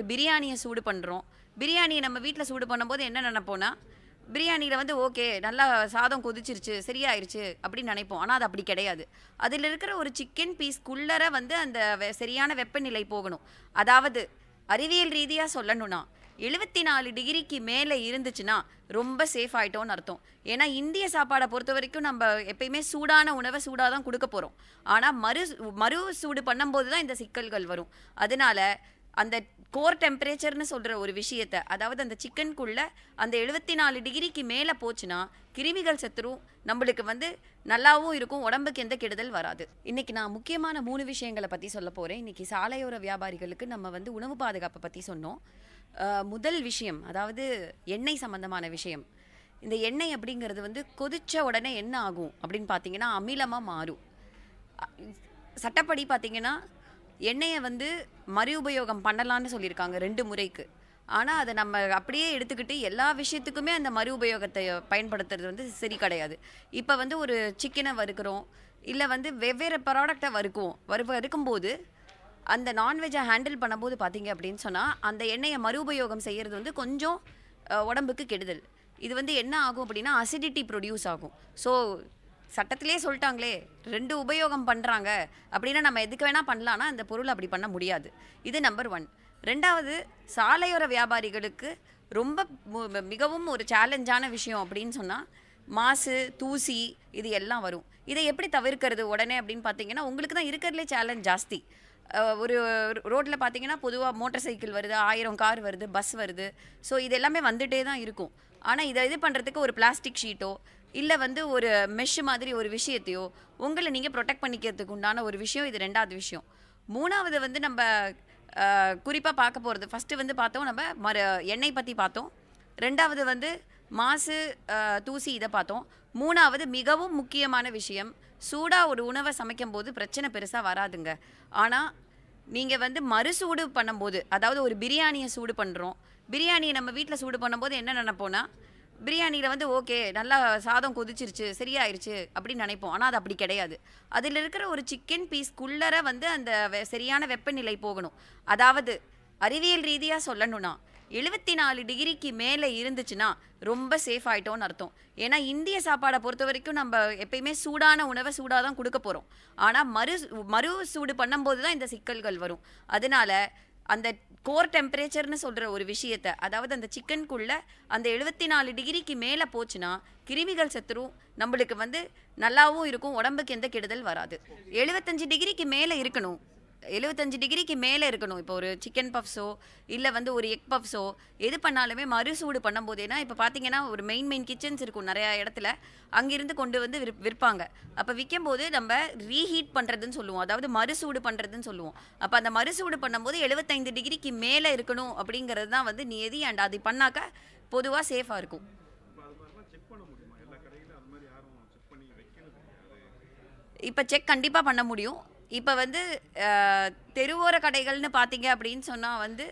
இந்த பிரியாணியை சூடு பண்ணுறோம் பிரியாணியை நம்ம வீட்டில் சூடு பண்ணும்போது என்ன நினைப்போம்னா பிரியாணியில் வந்து ஓகே நல்லா சாதம் கொதிச்சிருச்சு சரியாயிருச்சு அப்படின்னு நினைப்போம் ஆனால் அது அப்படி கிடையாது அதில் இருக்கிற ஒரு சிக்கன் பீஸ் குள்ளர வந்து அந்த சரியான வெப்பநிலை போகணும் அதாவது அறிவியல் ரீதியாக சொல்லணும்னா எழுபத்தி நாலு டிகிரிக்கு மேலே இருந்துச்சுன்னா ரொம்ப சேஃப் ஆகிட்டோம்னு அர்த்தம் ஏன்னா இந்திய சாப்பாடை பொறுத்த வரைக்கும் நம்ம எப்பயுமே சூடான உணவை சூடாக தான் கொடுக்க போகிறோம் ஆனால் மறு மறு சூடு பண்ணும்போது தான் இந்த சிக்கல்கள் வரும் அதனால அந்த கோர் டெம்பரேச்சர்னு சொல்கிற ஒரு விஷயத்த அதாவது அந்த சிக்கனுக்குள்ள அந்த எழுபத்தி நாலு டிகிரிக்கு மேலே போச்சுன்னா கிருமிகள் செத்துரும் நம்மளுக்கு வந்து நல்லாவும் இருக்கும் உடம்புக்கு எந்த கெடுதல் வராது இன்றைக்கி நான் முக்கியமான மூணு விஷயங்களை பற்றி சொல்ல போகிறேன் இன்றைக்கி சாலையோர வியாபாரிகளுக்கு நம்ம வந்து உணவு பாதுகாப்பை பற்றி சொன்னோம் முதல் விஷயம் அதாவது எண்ணெய் சம்மந்தமான விஷயம் இந்த எண்ணெய் அப்படிங்கிறது வந்து கொதித்த உடனே என்ன ஆகும் அப்படின்னு பார்த்தீங்கன்னா அமிலமாக மாறும் சட்டப்படி பார்த்தீங்கன்னா எண்ணெயை வந்து மறு உபயோகம் பண்ணலான்னு சொல்லியிருக்காங்க ரெண்டு முறைக்கு ஆனால் அதை நம்ம அப்படியே எடுத்துக்கிட்டு எல்லா விஷயத்துக்குமே அந்த மறு உபயோகத்தை பயன்படுத்துறது வந்து சரி கிடையாது இப்போ வந்து ஒரு சிக்கனை வறுக்கிறோம் இல்லை வந்து வெவ்வேறு ப்ராடக்டை வறுக்குவோம் வறு வறுக்கும்போது அந்த நான்வெஜ்ஜை ஹேண்டில் பண்ணும்போது பார்த்தீங்க அப்படின்னு சொன்னால் அந்த எண்ணெயை மறு உபயோகம் செய்கிறது வந்து கொஞ்சம் உடம்புக்கு கெடுதல் இது வந்து என்ன ஆகும் அப்படின்னா அசிடிட்டி ப்ரொடியூஸ் ஆகும் ஸோ சட்டத்திலே சொல்லிட்டாங்களே ரெண்டு உபயோகம் பண்ணுறாங்க அப்படின்னா நம்ம எதுக்கு வேணால் பண்ணலான்னா அந்த பொருள் அப்படி பண்ண முடியாது இது நம்பர் ஒன் ரெண்டாவது சாலையோர வியாபாரிகளுக்கு ரொம்ப மிகவும் ஒரு சேலஞ்சான விஷயம் அப்படின்னு சொன்னால் மாசு தூசி இது எல்லாம் வரும் இதை எப்படி தவிர்க்கிறது உடனே அப்படின்னு பார்த்தீங்கன்னா உங்களுக்கு தான் இருக்கிறதுலே சேலஞ்ச் ஜாஸ்தி ஒரு ரோட்டில் பார்த்தீங்கன்னா பொதுவாக மோட்டர் சைக்கிள் வருது ஆயிரம் கார் வருது பஸ் வருது ஸோ இது எல்லாமே வந்துகிட்டே தான் இருக்கும் ஆனால் இதை இது பண்ணுறதுக்கு ஒரு பிளாஸ்டிக் ஷீட்டோ இல்லை வந்து ஒரு மெஷ் மாதிரி ஒரு விஷயத்தையோ உங்களை நீங்கள் ப்ரொடெக்ட் பண்ணிக்கிறதுக்கு உண்டான ஒரு விஷயம் இது ரெண்டாவது விஷயம் மூணாவது வந்து நம்ம குறிப்பாக பார்க்க போகிறது ஃபஸ்ட்டு வந்து பார்த்தோம் நம்ம மறு எண்ணெய் பற்றி பார்த்தோம் ரெண்டாவது வந்து மாசு தூசி இதை பார்த்தோம் மூணாவது மிகவும் முக்கியமான விஷயம் சூடாக ஒரு உணவை சமைக்கும் போது பிரச்சனை பெருசாக வராதுங்க ஆனால் நீங்கள் வந்து மறுசூடு பண்ணும்போது அதாவது ஒரு பிரியாணியை சூடு பண்ணுறோம் பிரியாணியை நம்ம வீட்டில் சூடு பண்ணும்போது என்ன நினைப்போன்னா பிரியாணியில் வந்து ஓகே நல்லா சாதம் கொதிச்சிருச்சு சரியாயிருச்சு அப்படின்னு நினைப்போம் ஆனால் அது அப்படி கிடையாது அதில் இருக்கிற ஒரு சிக்கன் குள்ளர வந்து அந்த சரியான வெப்பநிலை போகணும் அதாவது அறிவியல் ரீதியாக சொல்லணும்னா எழுபத்தி நாலு டிகிரிக்கு மேலே இருந்துச்சுன்னா ரொம்ப சேஃப் ஆகிட்டோம்னு அர்த்தம் ஏன்னா இந்திய சாப்பாடை பொறுத்த வரைக்கும் நம்ம எப்பயுமே சூடான உணவை சூடாக தான் கொடுக்க போகிறோம் ஆனால் மறு மறு சூடு பண்ணும்போது தான் இந்த சிக்கல்கள் வரும் அதனால அந்த கோர் டெம்பரேச்சர்னு சொல்கிற ஒரு விஷயத்தை அதாவது அந்த சிக்கனுக்குள்ளே அந்த எழுபத்தி நாலு டிகிரிக்கு மேலே போச்சுன்னா கிருமிகள் செத்துரும் நம்மளுக்கு வந்து நல்லாவும் இருக்கும் உடம்புக்கு எந்த கெடுதல் வராது எழுபத்தஞ்சு டிகிரிக்கு மேலே இருக்கணும் எழுபத்தஞ்சு டிகிரிக்கு மேலே இருக்கணும் இப்போ ஒரு சிக்கன் பஃப்ஸோ இல்லை வந்து ஒரு எக் பஃப்ஸோ எது பண்ணாலுமே மறுசூடு பண்ணும்போது போதேனா இப்போ பார்த்தீங்கன்னா ஒரு மெயின் மெயின் கிச்சன்ஸ் இருக்கும் நிறையா இடத்துல அங்கிருந்து கொண்டு வந்து விற் விற்பாங்க அப்போ விற்கும்போது நம்ம ரீஹீட் பண்ணுறதுன்னு சொல்லுவோம் அதாவது மறுசூடு பண்ணுறதுன்னு சொல்லுவோம் அப்போ அந்த மறுசூடு பண்ணும்போது எழுபத்தைந்து டிகிரிக்கு மேலே இருக்கணும் அப்படிங்கிறது தான் வந்து நியதி அண்ட் அது பண்ணாக்க பொதுவாக சேஃபாக இருக்கும் இப்போ செக் கண்டிப்பாக பண்ண முடியும் இப்போ வந்து தெருவோர கடைகள்னு பார்த்தீங்க அப்படின்னு சொன்னால் வந்து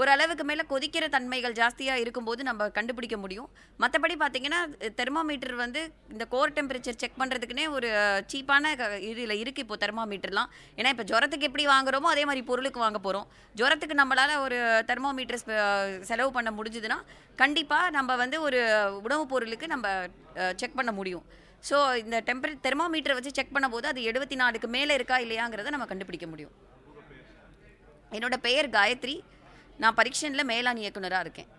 ஓரளவுக்கு மேலே கொதிக்கிற தன்மைகள் ஜாஸ்தியாக இருக்கும்போது நம்ம கண்டுபிடிக்க முடியும் மற்றபடி பார்த்தீங்கன்னா தெர்மாமீட்டர் வந்து இந்த கோர் டெம்பரேச்சர் செக் பண்ணுறதுக்குனே ஒரு சீப்பான இதில் இருக்குது இப்போ தெர்மாமீட்டர்லாம் ஏன்னா இப்போ ஜுரத்துக்கு எப்படி வாங்குகிறோமோ அதே மாதிரி பொருளுக்கு வாங்க போகிறோம் ஜுரத்துக்கு நம்மளால் ஒரு தெர்மாமீட்டர் செலவு பண்ண முடிஞ்சுதுன்னா கண்டிப்பாக நம்ம வந்து ஒரு உணவுப் பொருளுக்கு நம்ம செக் பண்ண முடியும் ஸோ இந்த டெம்பரே தெர்மோமீட்டரை வச்சு செக் பண்ணும்போது அது எழுபத்தி நாலுக்கு மேலே இருக்கா இல்லையாங்கிறத நம்ம கண்டுபிடிக்க முடியும் என்னோடய பெயர் காயத்ரி நான் பரீட்சனில் மேலாண் இயக்குனராக இருக்கேன்